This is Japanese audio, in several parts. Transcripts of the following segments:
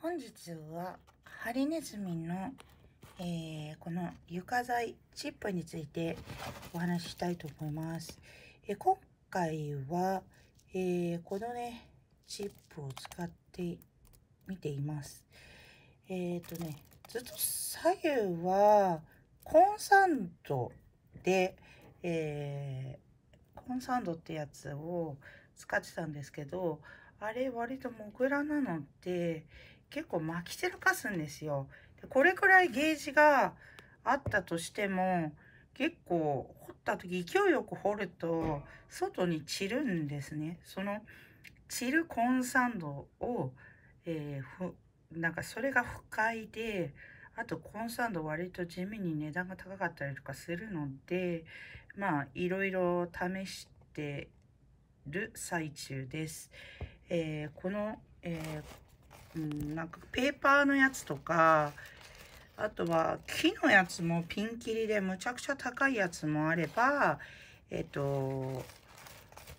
本日はハリネズミの、えー、この床材チップについてお話ししたいと思います。えー、今回は、えー、このね、チップを使ってみています。えっ、とね、ずっと左右はコンサンドで、えコンサンドってやつを使ってたんですけど、あれ割とモグラなので、結構巻き散らかすんですよ。これくらいゲージがあったとしても結構掘った時勢いよく掘ると外に散るんですね。その散るコンサンドを、えー、ふなんかそれが不快であとコンサンド割と地味に値段が高かったりとかするのでまあいろいろ試してる最中です。えー、この、えーうん、なんかペーパーのやつとかあとは木のやつもピンキリでむちゃくちゃ高いやつもあればえっと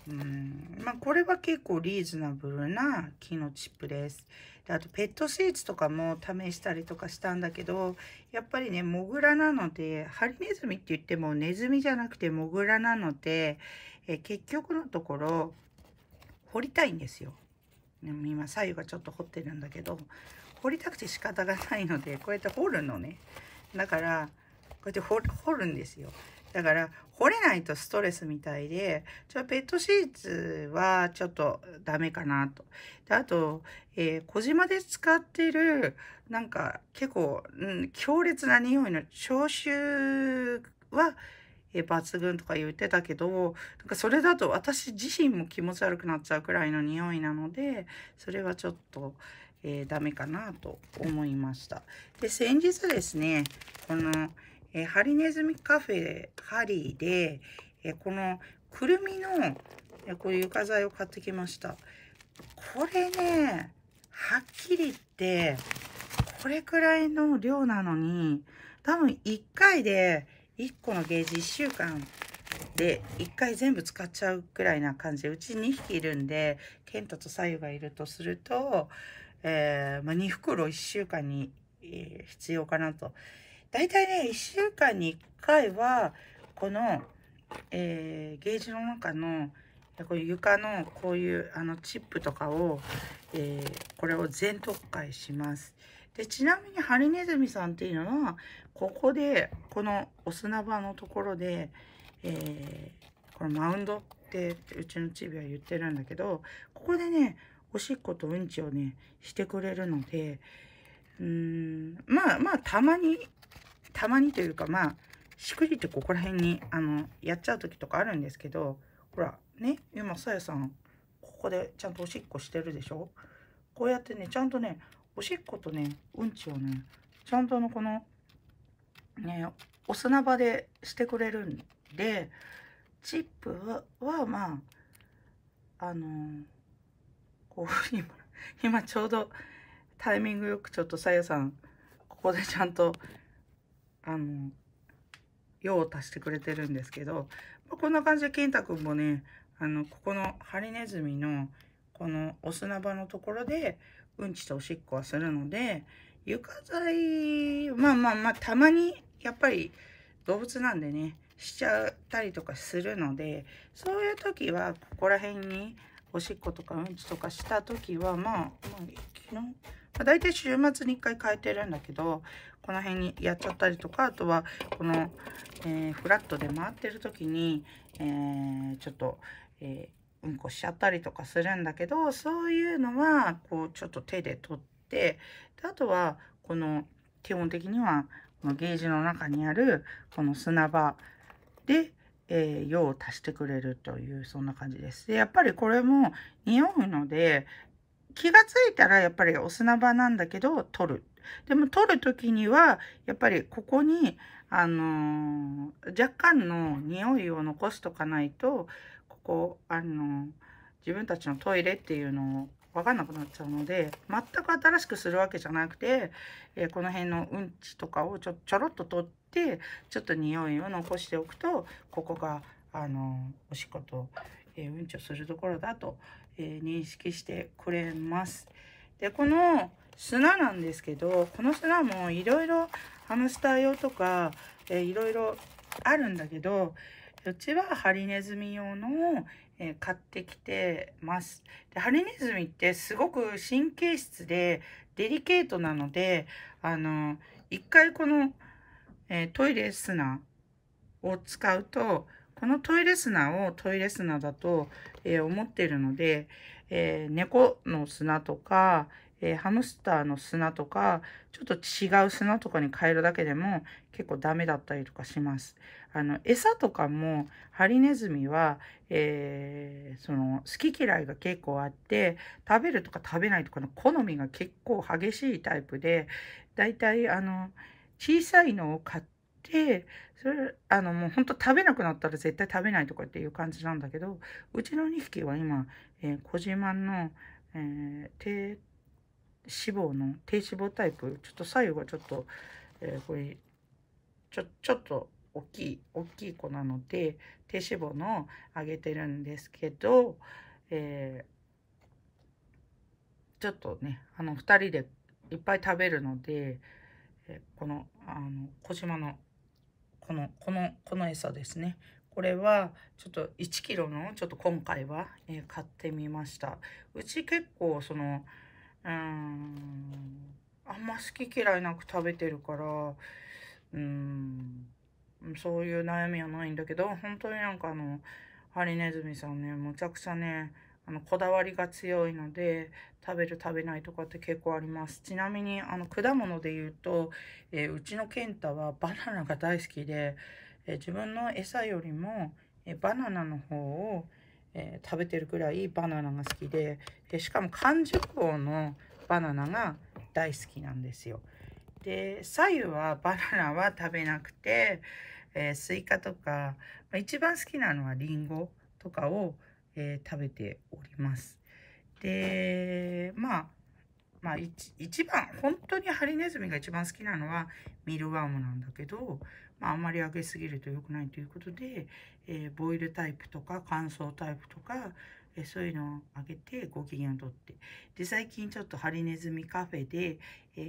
うんまあこれは結構リーズナブルな木のチップです。であとペットシーツとかも試したりとかしたんだけどやっぱりねモグラなのでハリネズミって言ってもネズミじゃなくてモグラなのでえ結局のところ掘りたいんですよ。今左右がちょっと掘ってるんだけど掘りたくて仕方がないのでこうやって掘るのねだからこうやって掘るんですよだから掘れないとストレスみたいでちょペットシーツはちょっとダメかなとであと、えー、小島で使ってるなんか結構、うん、強烈な匂いの消臭はえ抜群とか言ってたけど、なんかそれだと私自身も気持ち悪くなっちゃうくらいの匂いなので、それはちょっと、えー、ダメかなと思いました。で、先日ですね、この、えー、ハリネズミカフェハリーで、えー、このくるみの、えこういう床材を買ってきました。これね、はっきり言って、これくらいの量なのに、多分1回で、1個のゲージ1週間で1回全部使っちゃうくらいな感じでうち2匹いるんでケントとサユがいるとすると、えー、まあ、2袋1週間に、え必要かなと。大体ね1週間に1回はこの、えー、ゲージの中のこういう床のこういうあのチップとかを、えー、これを全特化します。で、ちなみにハリネズミさんっていうのは、ここで、このお砂場のところで、えー、このマウンドってうちのチビは言ってるんだけど、ここでね、おしっことうんちをね、してくれるので、うーん、まあまあ、たまに、たまにというか、まあ、しくりってここら辺に、あの、やっちゃう時とかあるんですけど、ほら、ね、今、さやさん、ここでちゃんとおしっこしてるでしょこうやってね、ちゃんとね、おしっことねうんちをねちゃんとのこのねお砂場でしてくれるんでチップはまああのー、こう 今今ちょうどタイミングよくちょっとさやさんここでちゃんとあの用を足してくれてるんですけど、まあ、こんな感じで健太くんもねあのここのハリネズミのこのお砂場のところでうんちとおしっこはするので、床材、まあまあまあ、たまに、やっぱり動物なんでね、しちゃったりとかするので、そういう時は、ここら辺に、おしっことかうんちとかした時は、まあ、まあ、昨日、まあ、大体週末に1回変えてるんだけど、この辺にやっちゃったりとか、あとは、この、えー、フラットで回ってる時に、えー、ちょっと、えーうんこしちゃったりとかするんだけどそういうのはこうちょっと手で取ってであとはこの基本的にはこのゲージの中にあるこの砂場で、えー、用を足してくれるというそんな感じです。でやっぱりこれも匂うので気がついたらやっぱりお砂場なんだけど取る。でも取る時にはやっぱりここに、あのー、若干の匂いを残しとかないとこうあの自分たちのトイレっていうのを分かんなくなっちゃうので全く新しくするわけじゃなくて、えー、この辺のうんちとかをちょちょろっと取ってちょっと匂いを残しておくとここがあのおしっこと、えー、うんちをするところだと、えー、認識してくれます。でこの砂なんですけどこの砂もいろいろハムスター用とか、えいろいろあるんだけどうちはハリネズミ用のを、えー、買ってきてます。でハリネズミってすごく神経質でデリケートなので、あの、一回この、えー、トイレ砂ナを使うと、このトイレ砂をトイレ砂だと、えー、思ってるので、え猫の砂とか、えハムスターの砂とか、ちょっと違う砂とかに変えるだけでも結構ダメだったりとかします。あの餌とかもハリネズミは、えー、その好き嫌いが結構あって食べるとか食べないとかの好みが結構激しいタイプでだいたいあの小さいのを買ってそれあのもうほんと食べなくなったら絶対食べないとかっていう感じなんだけどうちの2匹は今、えー、小島の、えー、低脂肪の低脂肪タイプちょっと左右がちょっと、えー、これちょちょっと大きい大きい子なので低脂肪のあげてるんですけど、えー、ちょっとねあの2人でいっぱい食べるので、えこのあの小島のこのこのこの餌ですねこれはちょっと1 k g のちょっと今回は、えー、買ってみましたうち結構そのうんあんま好き嫌いなく食べてるからうんそういう悩みはないんだけど、本当になんかあの、ハリネズミさんね、むちゃくちゃね、あの、こだわりが強いので、食べる食べないとかって結構あります。ちなみに、あの、果物で言うと、えー、うちの健太はバナナが大好きで、えー、自分の餌よりも、えー、バナナの方を、え食べてるくらいバナナが好きで、でしかも完熟王のバナナが大好きなんですよ。で、左右はバナナは食べなくて、えー、スイカとか、まあ、一番好きなのはリンゴとかを、えー、食べております。で、まあ、まあ一、一番、本当にハリネズミが一番好きなのはミルワームなんだけど、まあ、あんまり揚げすぎると良くないということで、えー、ボイルタイプとか乾燥タイプとか、えー、そういうのを揚げてご機嫌をとって。で、最近ちょっとハリネズミカフェで、え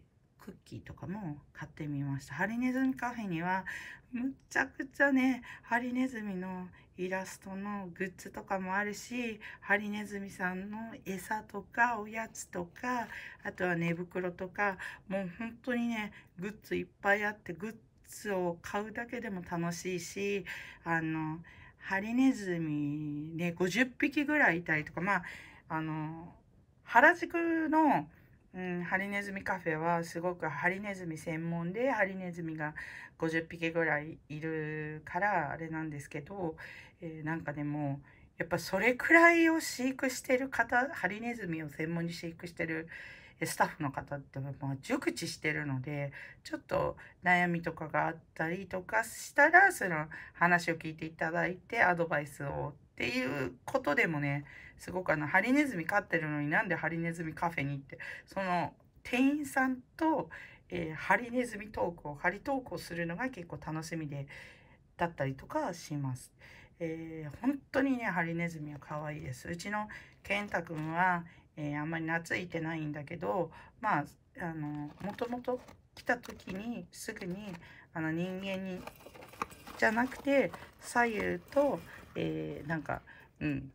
ークッキーとかも買ってみました。ハリネズミカフェには、むちゃくちゃね、ハリネズミのイラストのグッズとかもあるし、ハリネズミさんの餌とかおやつとか、あとは寝袋とか、もう本当にね、グッズいっぱいあって、グッズを買うだけでも楽しいし、あの、ハリネズミね、50匹ぐらいいたりとか、まあ、あの、原宿の、うん、ハリネズミカフェはすごくハリネズミ専門でハリネズミが50匹ぐらいいるからあれなんですけど、えー、なんかでもやっぱそれくらいを飼育してる方ハリネズミを専門に飼育してるスタッフの方ってまあ熟知してるのでちょっと悩みとかがあったりとかしたらその話を聞いていただいてアドバイスをっていうことでもね、すごくあの、ハリネズミ飼ってるのになんでハリネズミカフェに行って、その、店員さんと、えー、ハリネズミトークを、ハリトークをするのが結構楽しみで、だったりとかします。えー、本当にね、ハリネズミは可愛いです。うちの健太くんは、えー、あんまり懐いてないんだけど、まあ、あの、もともと来た時にすぐに、あの、人間にじゃなくて左右と、えー、なんか、うん、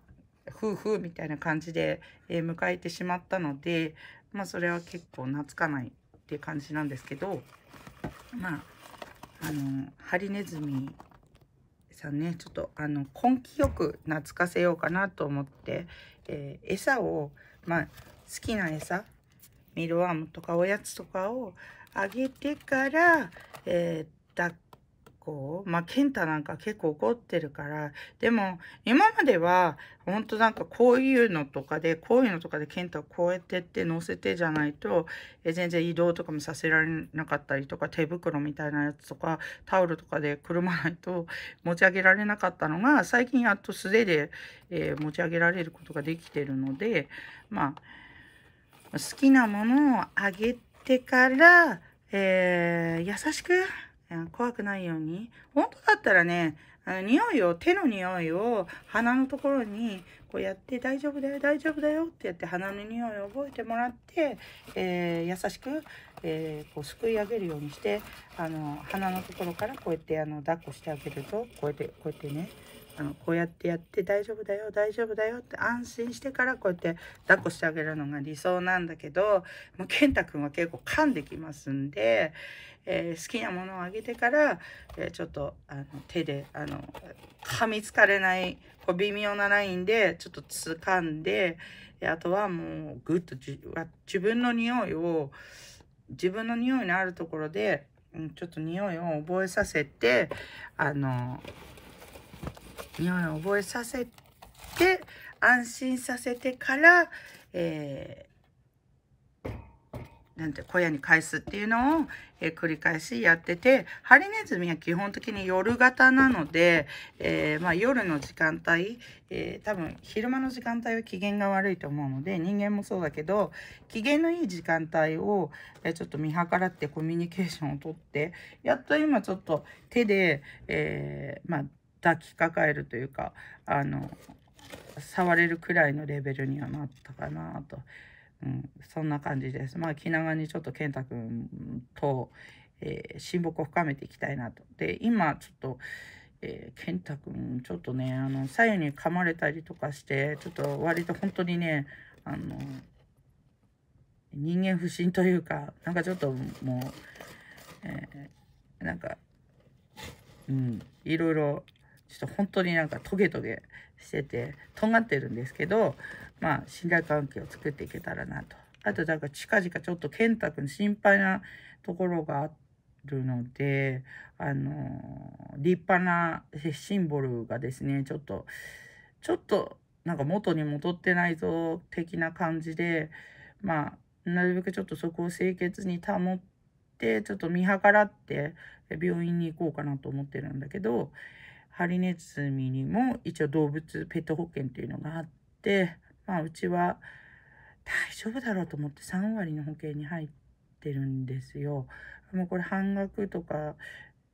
夫婦みたいな感じで、えー、迎えてしまったので、まあ、それは結構懐かないっていう感じなんですけど、まあ、あの、ハリネズミさんね、ちょっと、あの、根気よく懐かせようかなと思って、えー、餌を、まあ、好きな餌、ミルワームとかおやつとかをあげてから、えー、抱っまあ、健太なんか結構怒ってるから、でも、今までは、ほんとなんかこういうのとかで、こういうのとかで健太をこうやってって乗せてじゃないと、え全然移動とかもさせられなかったりとか、手袋みたいなやつとか、タオルとかでくるまないと持ち上げられなかったのが、最近やっと素手で、えー、持ち上げられることができてるので、まあ、好きなものをあげてから、えー、優しく怖くないように。本当だったらね、あの匂いを、手の匂いを鼻のところにこうやって大丈夫だよ、大丈夫だよってやって鼻の匂いを覚えてもらって、えー、優しく、えー、こうすくい上げるようにして、あの鼻のところからこうやってあの抱っこしてあげると、こうやって、こうやってね、あのこうやってやって大丈夫だよ大丈夫だよって安心してからこうやって抱っこしてあげるのが理想なんだけど、まあ、健太くんは結構噛んできますんで、えー、好きなものをあげてから、えー、ちょっとあの手であの噛みつかれないこう微妙なラインでちょっと掴んであとはもうグッと自分の匂いを自分の匂いのあるところで、うん、ちょっと匂いを覚えさせてあののを覚えさせて安心させてから、えー、なんて小屋に返すっていうのを、えー、繰り返しやっててハリネズミは基本的に夜型なので、えー、まあ、夜の時間帯、え多分昼間の時間帯は機嫌が悪いと思うので人間もそうだけど機嫌のいい時間帯を、えちょっと見計らってコミュニケーションをとってやっと今ちょっと手で、えまあ抱きかかえるというかあの触れるくらいのレベルにはなったかなと、うん、そんな感じです。まあ気長にちょっと健太くんと、えー、親睦を深めていきたいなと。で今ちょっとえー、健太くん、ちょっとね、あの、左右に噛まれたりとかして、ちょっと割と本当にね、あの、人間不信というか、なんかちょっともう、えー、なんか、うん、いろいろちょっと本当になんかトゲトゲしてて、とがってるんですけど、まあ、信頼関係を作っていけたらなと。あと、だから近々ちょっと健太くん心配なところがあるので、あのー、立派なシンボルがですね、ちょっと、ちょっと、なんか元に戻ってないぞ、的な感じで、まあ、なるべくちょっとそこを清潔に保って、ちょっと見計らって病院に行こうかなと思ってるんだけど、ハリネズミにも一応動物ペット保険っていうのがあって、まあ、うちは大丈夫だろうと思って3割の保険に入ってるんですよ。もうこれ半額とか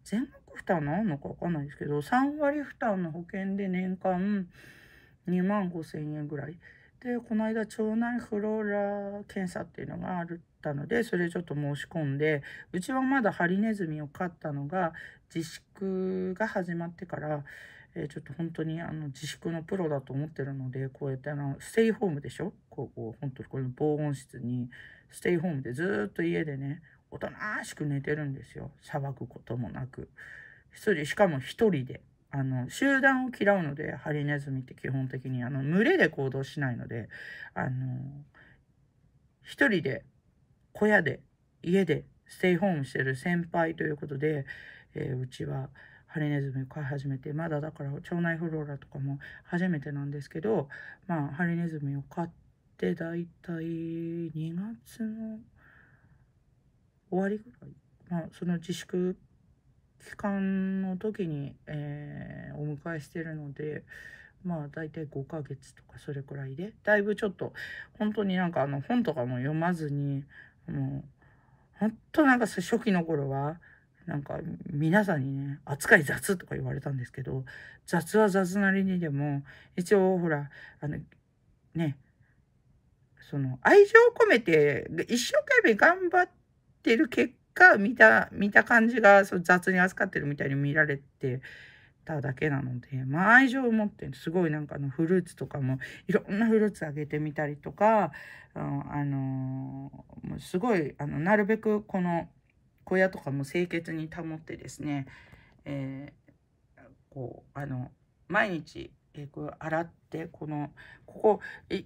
全額負担なのかわかんないですけど3割負担の保険で年間2万5千円ぐらい。でこの間腸内フローラ検査っていうのがあったのでそれちょっと申し込んでうちはまだハリネズミを飼ったのが自粛粛が始まってから、えー、ちょっと本当にあの自粛のプロだと思ってるのでこうやってあのステイホームでしょこうこう本当にこの防音室にステイホームでずっと家でねおとなしく寝てるんですよ騒ぐこともなく一人しかも一人であの集団を嫌うのでハリネズミって基本的にあの群れで行動しないのであの一人で小屋で家でステイホームしてる先輩ということでえー、うちはハリネズミを飼い始めてまだだから腸内フローラとかも初めてなんですけど、まあ、ハリネズミを飼ってだいたい2月の終わりぐらい、まあ、その自粛期間の時に、えー、お迎えしてるので。まあ大体5ヶ月とかそれくらいでだいぶちょっと本当になんかあの本とかも読まずにもう本当なんか初期の頃はなんか皆さんにね、扱い雑とか言われたんですけど、雑は雑なりにでも、一応ほら、あの、ね、その愛情を込めて一生懸命頑張ってる結果、見た、見た感じがそ雑に扱ってるみたいに見られて、ただけなので、まあ愛情を持ってすごいなんかのフルーツとかもいろんなフルーツあげてみたりとか、うん、あのー、すごいあのなるべくこの小屋とかも清潔に保ってですね、えー、こうあの毎日、えー、こう洗ってこのここ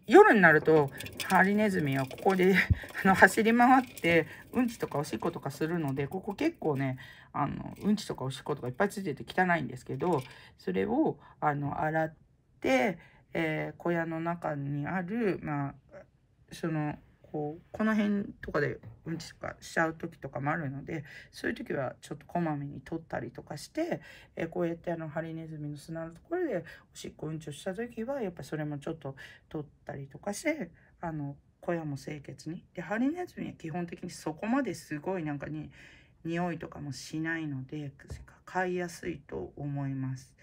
夜になるとハリネズミはここで あの走り回ってうんちとかおしっことかするのでここ結構ねあのうんちとかおしっことかいっぱいついてて汚いんですけどそれをあの洗って、えー、小屋の中にあるまあそのこうこの辺とかでうんちとかしちゃう時とかもあるのでそういう時はちょっとこまめに取ったりとかして、えこうやってあのハリネズミの砂のところでおしっこうんちをした時はやっぱそれもちょっと取ったりとかしてあの小屋も清潔に。でハリネズミは基本的にそこまですごいなんかに、匂いとかもしないので飼いやすいと思います。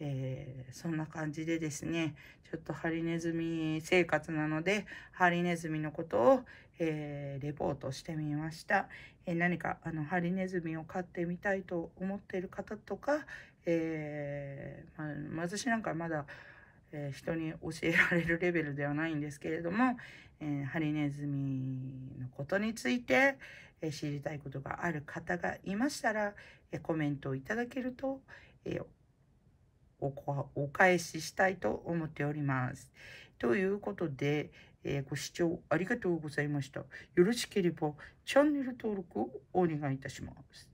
えー、そんな感じでですね、ちょっとハリネズミ生活なので、ハリネズミのことを、えー、レポートしてみました。えー、何かあのハリネズミを飼ってみたいと思っている方とか、えー、ま私なんかまだ、え人に教えられるレベルではないんですけれども、えハリネズミのことについて、え知りたいことがある方がいましたら、えコメントをいただけると、えーお返ししたいと思っております。ということで、えー、ご視聴ありがとうございました。よろしければチャンネル登録をお願いいたします。